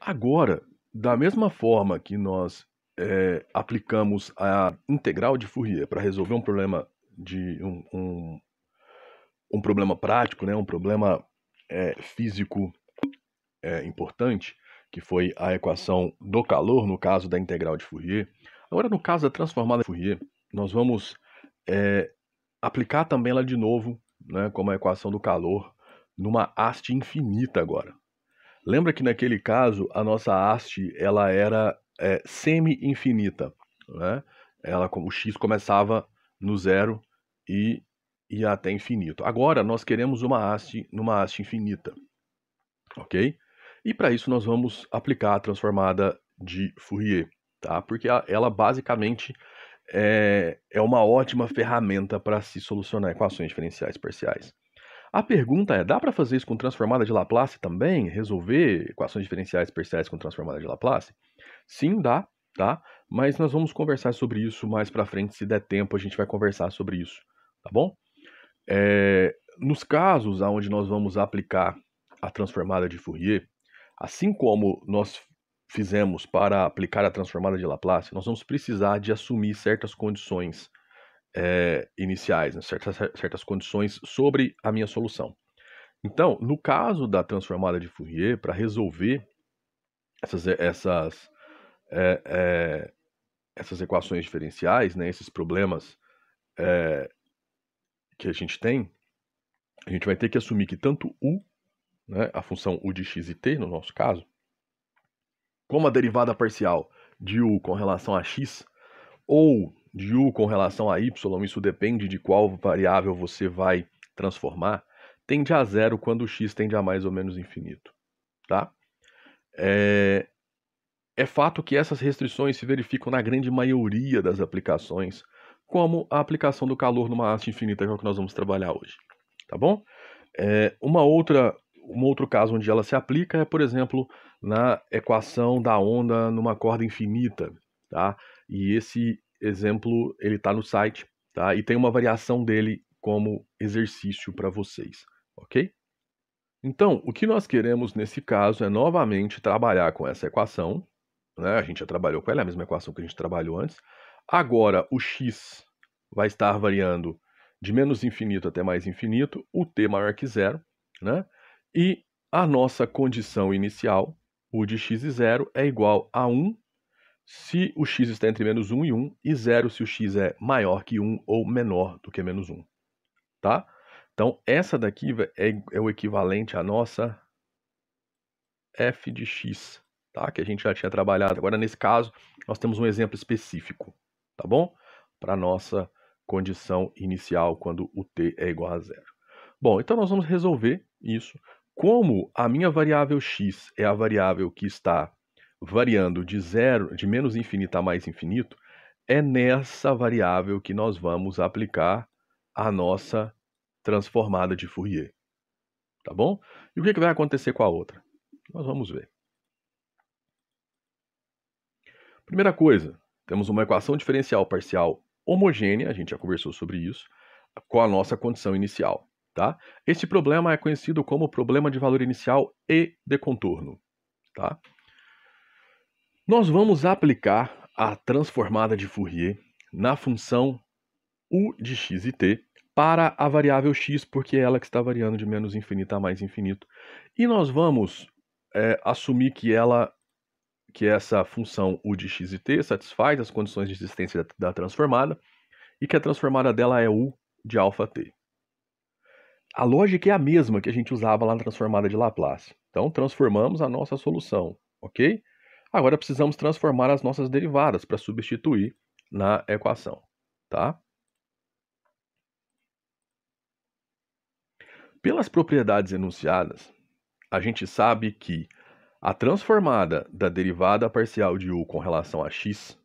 Agora, da mesma forma que nós é, aplicamos a integral de Fourier para resolver um problema de um, um, um, problema prático, né, um problema é, físico é, importante, que foi a equação do calor no caso da integral de Fourier. Agora, no caso da transformada de Fourier, nós vamos aplicar também ela de novo, né, como a equação do calor, numa haste infinita agora. Lembra que naquele caso a nossa haste ela era é, semi-infinita, né? Ela, o x começava no zero e ia até infinito. Agora nós queremos uma haste numa haste infinita, ok? E para isso nós vamos aplicar a transformada de Fourier, tá? Porque ela basicamente é, é uma ótima ferramenta para se solucionar equações diferenciais parciais. A pergunta é: dá para fazer isso com transformada de Laplace também? Resolver equações diferenciais parciais com transformada de Laplace? Sim, dá, tá? Mas nós vamos conversar sobre isso mais para frente, se der tempo, a gente vai conversar sobre isso, tá bom? É, nos casos onde nós vamos aplicar a transformada de Fourier, assim como nós fizemos para aplicar a transformada de Laplace, nós vamos precisar de assumir certas condições é, iniciais, né, certas, certas condições sobre a minha solução. Então, no caso da transformada de Fourier, para resolver essas, essas, é, é, essas equações diferenciais, né, esses problemas que a gente tem, a gente vai ter que assumir que tanto u, né, a função u de x e t, no nosso caso, como a derivada parcial de u com relação a x, ou de U com relação a Y, isso depende de qual variável você vai transformar, tende a zero quando x tende a mais ou menos infinito. Tá? É, é fato que essas restrições se verificam na grande maioria das aplicações, como a aplicação do calor numa haste infinita, que é o que nós vamos trabalhar hoje. Tá bom? É, uma outra, um outro caso onde ela se aplica é, por exemplo, na equação da onda numa corda infinita. Tá? E esse exemplo, ele está no site, tá? E tem uma variação dele como exercício para vocês, ok? Então, o que nós queremos nesse caso é novamente trabalhar com essa equação, né? A gente já trabalhou com ela, é a mesma equação que a gente trabalhou antes. Agora, o x vai estar variando de menos infinito até mais infinito, o t maior que zero, né? E a nossa condição inicial, o de x e zero, é igual a 1 se o x está entre menos 1 e 1, e 0 se o x é maior que 1 ou menor do que menos 1. Tá? Então, essa daqui é, é o equivalente à nossa f de x, tá? que a gente já tinha trabalhado. Agora, nesse caso, nós temos um exemplo específico, tá bom? Para a nossa condição inicial, quando o t é igual a zero. Bom, então nós vamos resolver isso. Como a minha variável x é a variável que está variando de zero, de menos infinito a mais infinito, é nessa variável que nós vamos aplicar a nossa transformada de Fourier. Tá bom? E o que, é que vai acontecer com a outra? Nós vamos ver. Primeira coisa, temos uma equação diferencial parcial homogênea, a gente já conversou sobre isso, com a nossa condição inicial. Tá? Este problema é conhecido como problema de valor inicial e de contorno. Tá? Nós vamos aplicar a transformada de Fourier na função u de x e t para a variável x, porque é ela que está variando de menos infinito a mais infinito. E nós vamos é, assumir que ela que essa função u de x e t satisfaz as condições de existência da, da transformada e que a transformada dela é u de alfa t. A lógica é a mesma que a gente usava lá na transformada de Laplace. Então, transformamos a nossa solução, ok? Agora precisamos transformar as nossas derivadas para substituir na equação, tá? Pelas propriedades enunciadas, a gente sabe que a transformada da derivada parcial de u com relação a x,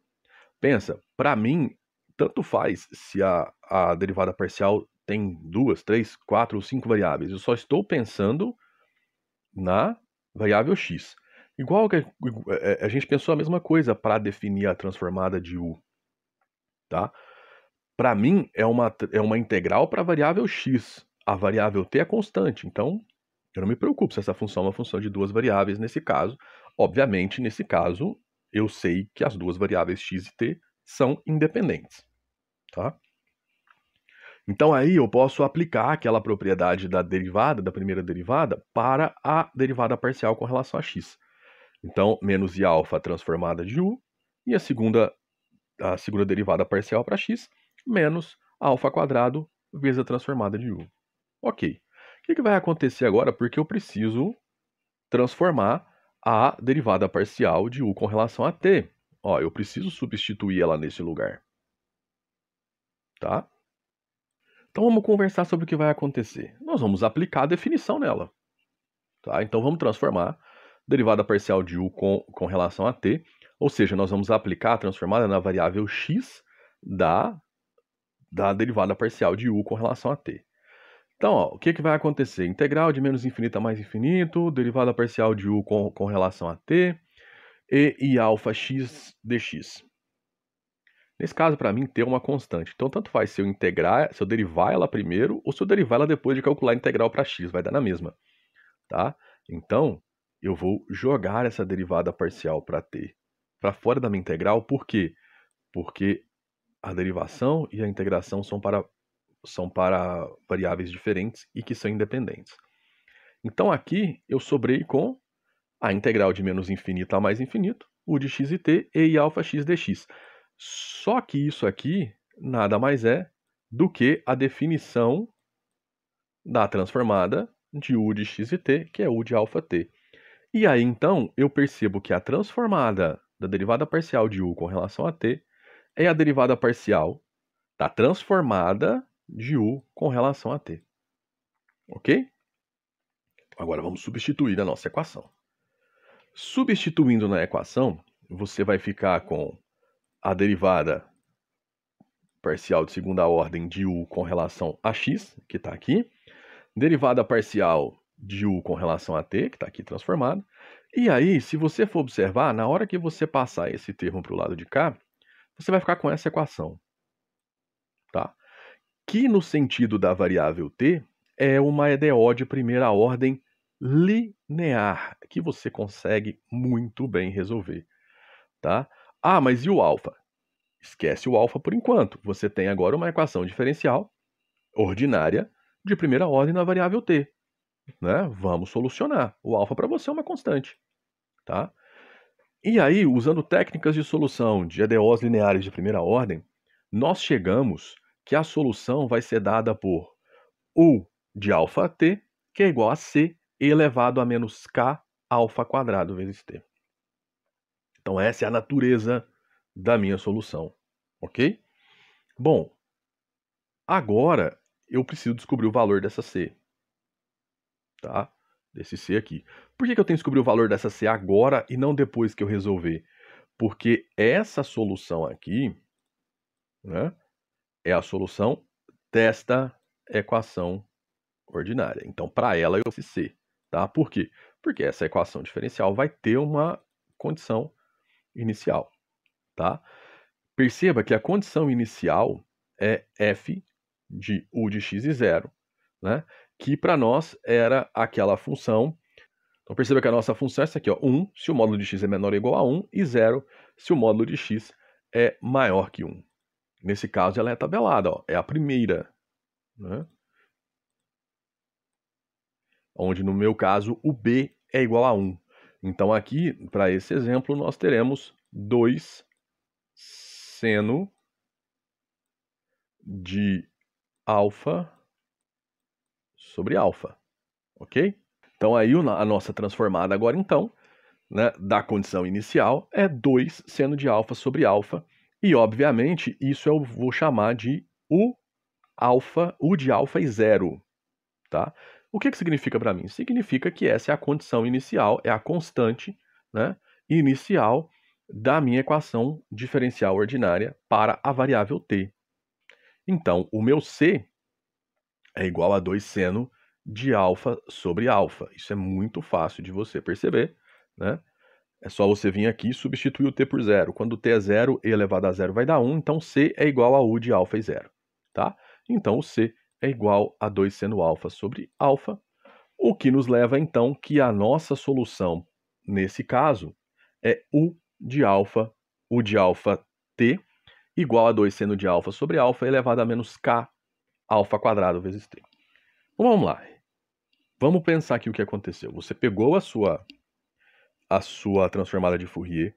pensa, para mim, tanto faz se a, a derivada parcial tem duas, três, quatro ou cinco variáveis. Eu só estou pensando na variável x. Igual que é, é, a gente pensou a mesma coisa para definir a transformada de U, tá? Para mim é uma, é uma integral para a variável x. A variável t é constante, então eu não me preocupo se essa função é uma função de duas variáveis nesse caso. Obviamente, nesse caso, eu sei que as duas variáveis x e t são independentes, tá? Então aí eu posso aplicar aquela propriedade da derivada, da primeira derivada, para a derivada parcial com relação a x. Então, menos I alfa transformada de U e a segunda, a segunda derivada parcial para x menos alfa quadrado vezes a transformada de U. Ok. O que, que vai acontecer agora? Porque eu preciso transformar a derivada parcial de U com relação a t. Ó, eu preciso substituir ela nesse lugar. Tá? Então vamos conversar sobre o que vai acontecer. Nós vamos aplicar a definição nela. Tá? Então vamos transformar derivada parcial de u com, com relação a t, ou seja, nós vamos aplicar a transformada na variável x da, da derivada parcial de u com relação a t. Então, ó, o que, que vai acontecer? Integral de menos a mais infinito, derivada parcial de u com, com relação a t, e, e alfa x dx. Nesse caso, para mim, t é uma constante. Então, tanto faz se eu integrar, se eu derivar ela primeiro, ou se eu derivar ela depois de calcular a integral para x, vai dar na mesma. Tá? Então, eu vou jogar essa derivada parcial para t para fora da minha integral, por quê? Porque a derivação e a integração são para, são para variáveis diferentes e que são independentes. Então aqui eu sobrei com a integral de menos infinito a mais infinito, u de x e t e alfa x dx. Só que isso aqui nada mais é do que a definição da transformada de u de x e t, que é u de alfa t. E aí então eu percebo que a transformada da derivada parcial de u com relação a t é a derivada parcial da transformada de u com relação a t. Ok? Agora vamos substituir a nossa equação. Substituindo na equação, você vai ficar com a derivada parcial de segunda ordem de u com relação a x, que está aqui, derivada parcial de U com relação a T, que está aqui transformado. E aí, se você for observar, na hora que você passar esse termo para o lado de cá, você vai ficar com essa equação. Tá? Que no sentido da variável T é uma EDO de primeira ordem linear, que você consegue muito bem resolver. Tá? Ah, mas e o alfa? Esquece o alfa por enquanto. Você tem agora uma equação diferencial ordinária de primeira ordem na variável t né? Vamos solucionar. O alfa para você é uma constante, tá? E aí, usando técnicas de solução de EDOs lineares de primeira ordem, nós chegamos que a solução vai ser dada por U de alfa t, que é igual a C elevado a menos k alfa quadrado vezes t. Então essa é a natureza da minha solução, ok? Bom, agora eu preciso descobrir o valor dessa c tá? Desse C aqui. Por que, que eu tenho que descobrir o valor dessa C agora e não depois que eu resolver? Porque essa solução aqui né, é a solução desta equação ordinária. Então, para ela, eu esse C. Tá? Por quê? Porque essa equação diferencial vai ter uma condição inicial. Tá? Perceba que a condição inicial é f de u de x e zero. Né? que para nós era aquela função. Então perceba que a nossa função é essa aqui, ó, 1 se o módulo de x é menor ou igual a 1 e 0 se o módulo de x é maior que 1. Nesse caso ela é tabelada, ó, é a primeira. Né? Onde no meu caso o b é igual a 1. Então aqui, para esse exemplo, nós teremos 2 seno de alfa sobre alfa, ok? Então aí a nossa transformada agora então, né, da condição inicial é 2 seno de alfa sobre alfa, e obviamente isso eu vou chamar de U alfa, U de alfa e zero, tá? O que, que significa para mim? Significa que essa é a condição inicial, é a constante né, inicial da minha equação diferencial ordinária para a variável t. Então, o meu c é igual a 2 seno de alfa sobre alfa. Isso é muito fácil de você perceber, né? É só você vir aqui e substituir o t por zero. Quando t é zero, e elevado a zero vai dar 1, então c é igual a u de alfa e zero, tá? Então o c é igual a 2 seno alfa sobre alfa, o que nos leva então que a nossa solução nesse caso é u de alfa, u de alfa t igual a 2 seno de alfa sobre alfa elevado a menos k alfa quadrado vezes t. Então, vamos lá. Vamos pensar aqui o que aconteceu. Você pegou a sua a sua transformada de Fourier,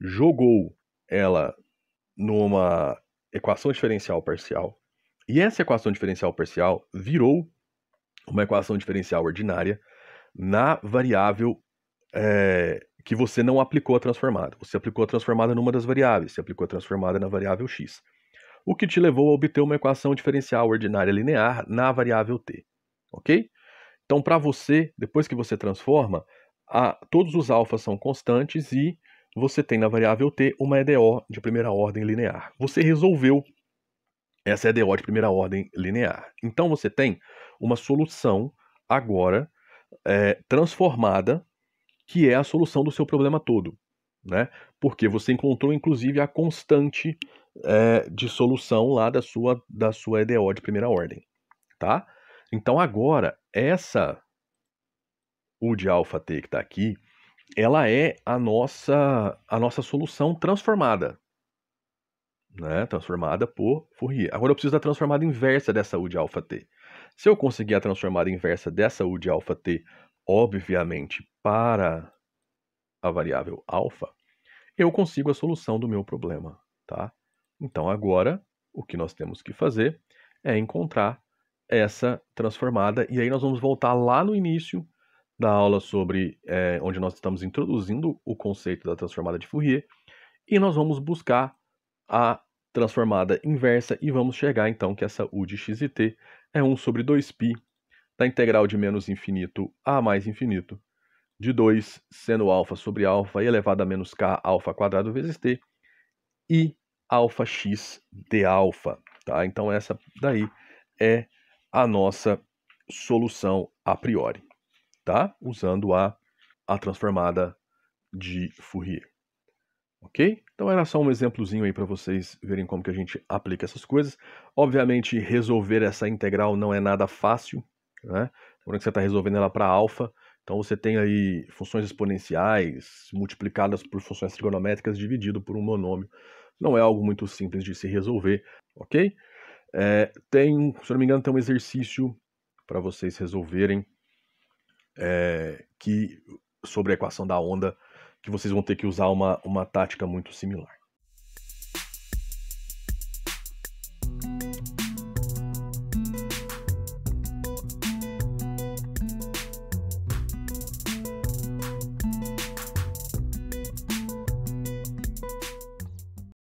jogou ela numa equação diferencial parcial, e essa equação diferencial parcial virou uma equação diferencial ordinária na variável é, que você não aplicou a transformada. Você aplicou a transformada numa das variáveis, você aplicou a transformada na variável x o que te levou a obter uma equação diferencial ordinária linear na variável t. Ok? Então, para você, depois que você transforma, a, todos os alfas são constantes e você tem na variável t uma EDO de primeira ordem linear. Você resolveu essa EDO de primeira ordem linear. Então, você tem uma solução agora é, transformada, que é a solução do seu problema todo. Né? Porque você encontrou, inclusive, a constante é, de solução lá da sua, da sua EDO de primeira ordem, tá? Então agora, essa U de alfa T que está aqui, ela é a nossa, a nossa solução transformada, né? Transformada por Fourier. Agora eu preciso da transformada inversa dessa U de alfa T. Se eu conseguir a transformada inversa dessa U de alfa T, obviamente, para a variável alfa, eu consigo a solução do meu problema, tá? Então, agora, o que nós temos que fazer é encontrar essa transformada. E aí nós vamos voltar lá no início da aula sobre é, onde nós estamos introduzindo o conceito da transformada de Fourier e nós vamos buscar a transformada inversa e vamos chegar então que essa u de x e t é 1 sobre 2π da integral de menos infinito a mais infinito de 2 seno alfa sobre alfa elevado a menos k alfa quadrado vezes t e alfa x de alfa, tá? Então essa daí é a nossa solução a priori, tá? Usando a, a transformada de Fourier. OK? Então era só um exemplozinho aí para vocês verem como que a gente aplica essas coisas. Obviamente, resolver essa integral não é nada fácil, né? Quando você está resolvendo ela para alfa, então você tem aí funções exponenciais multiplicadas por funções trigonométricas dividido por um monômio. Não é algo muito simples de se resolver, ok? É, tem, se eu não me engano, tem um exercício para vocês resolverem é, que sobre a equação da onda que vocês vão ter que usar uma, uma tática muito similar.